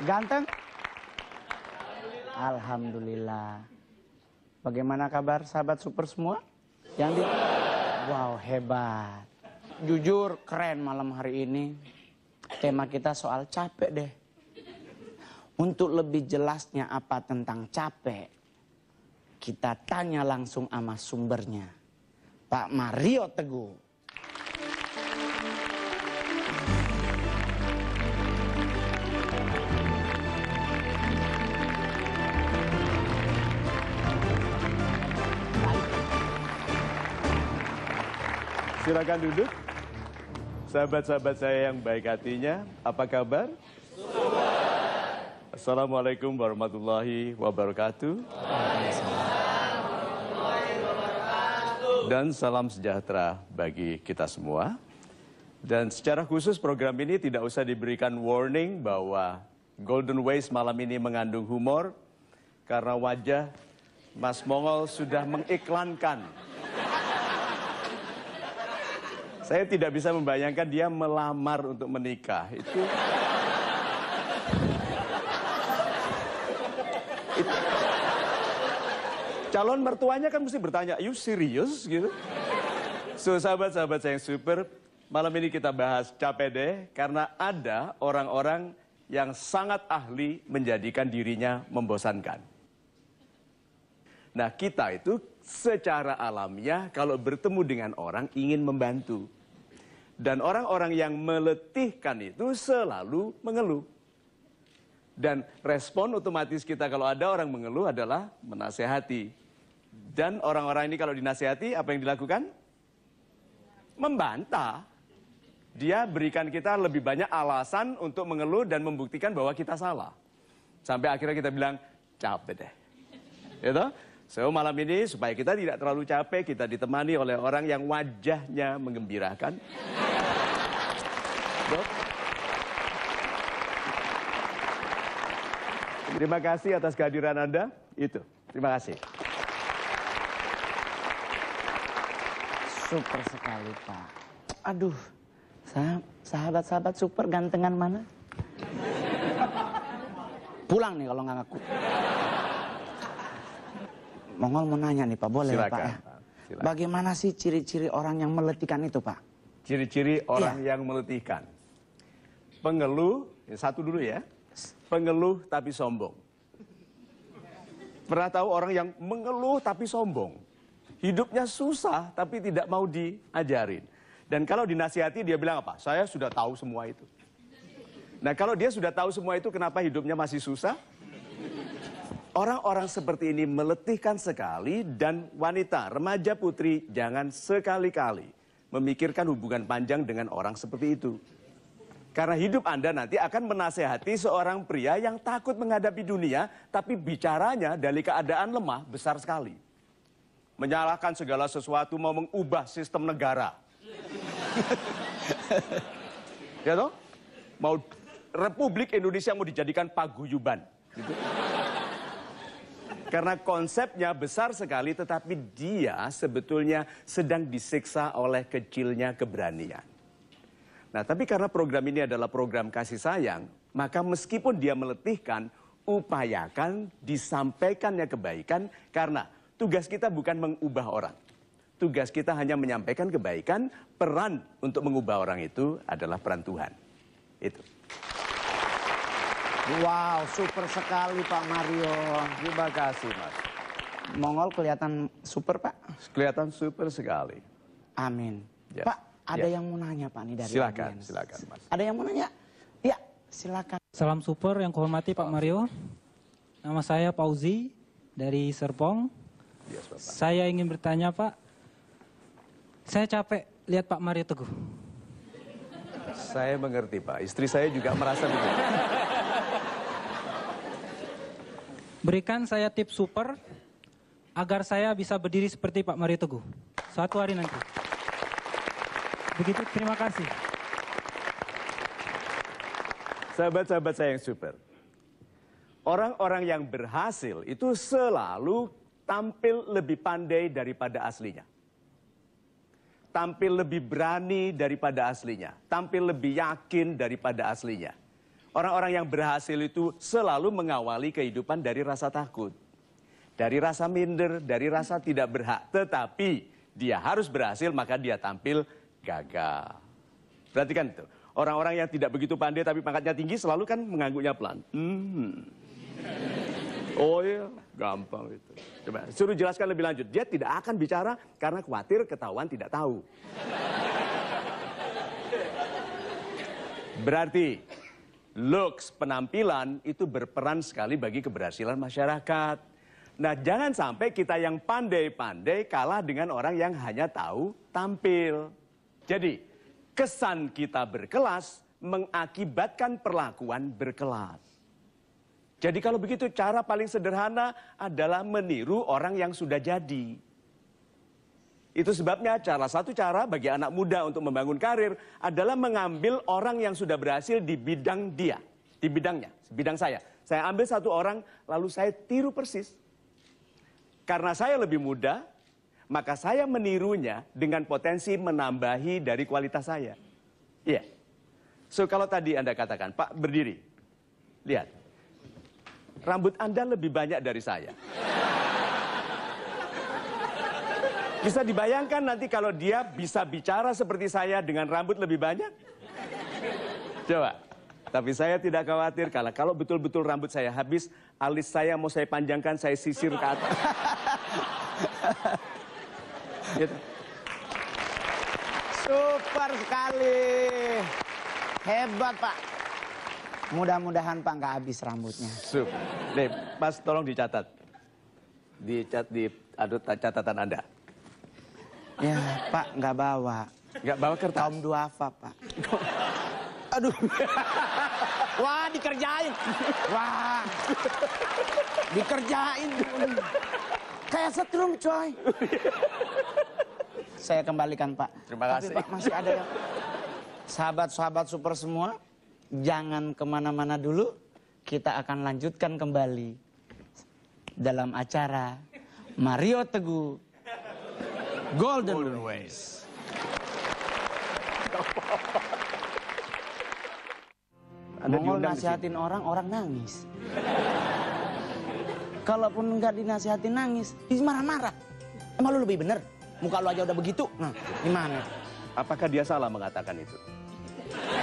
Ganteng? Alhamdulillah. Bagaimana kabar sahabat super semua? Yang di... Wow, hebat. Jujur, keren malam hari ini. Tema kita soal capek deh. Untuk lebih jelasnya apa tentang capek, kita tanya langsung sama sumbernya. Pak Mario Teguh. Silakan duduk. Sahabat-sahabat saya yang baik hatinya, apa kabar? Assalamualaikum warahmatullahi wabarakatuh. Dan salam sejahtera bagi kita semua. Dan secara khusus program ini tidak usah diberikan warning bahwa Golden Ways malam ini mengandung humor karena wajah Mas Mongol sudah mengiklankan saya tidak bisa membayangkan dia melamar untuk menikah. Itu calon mertuanya kan mesti bertanya, you serius gitu. So sahabat-sahabat saya yang super, malam ini kita bahas capek deh karena ada orang-orang yang sangat ahli menjadikan dirinya membosankan. Nah kita itu secara alamiah kalau bertemu dengan orang ingin membantu. Dan orang-orang yang meletihkan itu selalu mengeluh. Dan respon otomatis kita kalau ada orang mengeluh adalah menasehati. Dan orang-orang ini kalau dinasehati apa yang dilakukan? Membantah. Dia berikan kita lebih banyak alasan untuk mengeluh dan membuktikan bahwa kita salah. Sampai akhirnya kita bilang, capek deh. Gitu? So malam ini supaya kita tidak terlalu capek, kita ditemani oleh orang yang wajahnya mengembirakan. Terima kasih atas kehadiran Anda. Itu. Terima kasih. Super sekali, Pak. Aduh, sahabat-sahabat super gantengan mana? Pulang nih kalau nggak ngaku. Mongol mau nanya nih Pak, boleh ya, Silakan, ya? Pak ya? Bagaimana sih ciri-ciri orang yang meletihkan itu Pak? Ciri-ciri iya. orang iya. yang meletihkan. Pengeluh, ya, satu dulu ya. Pengeluh tapi sombong. Pernah tahu orang yang mengeluh tapi sombong? Hidupnya susah tapi tidak mau diajarin. Dan kalau dinasihati dia bilang apa? Saya sudah tahu semua itu. Nah kalau dia sudah tahu semua itu kenapa hidupnya masih susah? Orang-orang seperti ini meletihkan sekali dan wanita, remaja putri jangan sekali-kali memikirkan hubungan panjang dengan orang seperti itu. Karena hidup Anda nanti akan menasehati seorang pria yang takut menghadapi dunia, tapi bicaranya dari keadaan lemah besar sekali. Menyalahkan segala sesuatu mau mengubah sistem negara. ya toh? Mau Republik Indonesia mau dijadikan paguyuban. Gitu. Karena konsepnya besar sekali tetapi dia sebetulnya sedang disiksa oleh kecilnya keberanian. Nah tapi karena program ini adalah program kasih sayang, maka meskipun dia meletihkan, upayakan disampaikannya kebaikan karena tugas kita bukan mengubah orang. Tugas kita hanya menyampaikan kebaikan, peran untuk mengubah orang itu adalah peran Tuhan. Itu. Wow, super sekali Pak Mario. Terima kasih Mas. Mongol kelihatan super Pak? Kelihatan super sekali. Amin. Yes. Pak, ada yes. yang mau nanya Pak nih dari Silakan, audience. silakan Mas. Ada yang mau nanya? Ya, silakan. Salam super yang kuhormati Pak Mario. Nama saya Pauzi dari Serpong. Yes, Saya ingin bertanya Pak, saya capek lihat Pak Mario Teguh. Saya mengerti Pak, istri saya juga merasa begitu. Berikan saya tips super agar saya bisa berdiri seperti Pak Mario Teguh. Suatu hari nanti. Begitu, terima kasih. Sahabat-sahabat saya yang super. Orang-orang yang berhasil itu selalu tampil lebih pandai daripada aslinya. Tampil lebih berani daripada aslinya. Tampil lebih yakin daripada aslinya. Orang-orang yang berhasil itu selalu mengawali kehidupan dari rasa takut. Dari rasa minder, dari rasa tidak berhak. Tetapi dia harus berhasil maka dia tampil gagal. Perhatikan itu. Orang-orang yang tidak begitu pandai tapi pangkatnya tinggi selalu kan mengangguknya pelan. Hmm. Oh iya, gampang itu. Coba suruh jelaskan lebih lanjut. Dia tidak akan bicara karena khawatir ketahuan tidak tahu. Berarti looks, penampilan itu berperan sekali bagi keberhasilan masyarakat. Nah, jangan sampai kita yang pandai-pandai kalah dengan orang yang hanya tahu tampil. Jadi, kesan kita berkelas mengakibatkan perlakuan berkelas. Jadi kalau begitu cara paling sederhana adalah meniru orang yang sudah jadi. Itu sebabnya cara satu cara bagi anak muda untuk membangun karir adalah mengambil orang yang sudah berhasil di bidang dia, di bidangnya, bidang saya. Saya ambil satu orang lalu saya tiru persis. Karena saya lebih muda, maka saya menirunya dengan potensi menambahi dari kualitas saya. Iya. Yeah. So kalau tadi Anda katakan, Pak berdiri. Lihat. Rambut Anda lebih banyak dari saya. Bisa dibayangkan nanti kalau dia bisa bicara seperti saya dengan rambut lebih banyak? Coba. Tapi saya tidak khawatir kalau kalau betul-betul rambut saya habis, alis saya mau saya panjangkan, saya sisir ke atas. gitu. Super sekali. Hebat, Pak. Mudah-mudahan Pak nggak habis rambutnya. Super. Nih, Mas tolong dicatat. Dicat di adut catatan Anda. Ya, Pak, nggak bawa. Nggak bawa kertas? Kaum apa Pak. Aduh. Wah, dikerjain. Wah. Dikerjain. Kayak setrum, coy. Saya kembalikan, Pak. Terima kasih. Tapi, Pak, masih ada yang... Sahabat-sahabat super semua, jangan kemana-mana dulu. Kita akan lanjutkan kembali dalam acara Mario Teguh Golden, Golden Ways. Mau nasihatin orang, orang nangis. Kalaupun nggak dinasihatin nangis, marah-marah. Emang lu lebih bener? Muka lu aja udah begitu. Nah, gimana? Apakah dia salah mengatakan itu?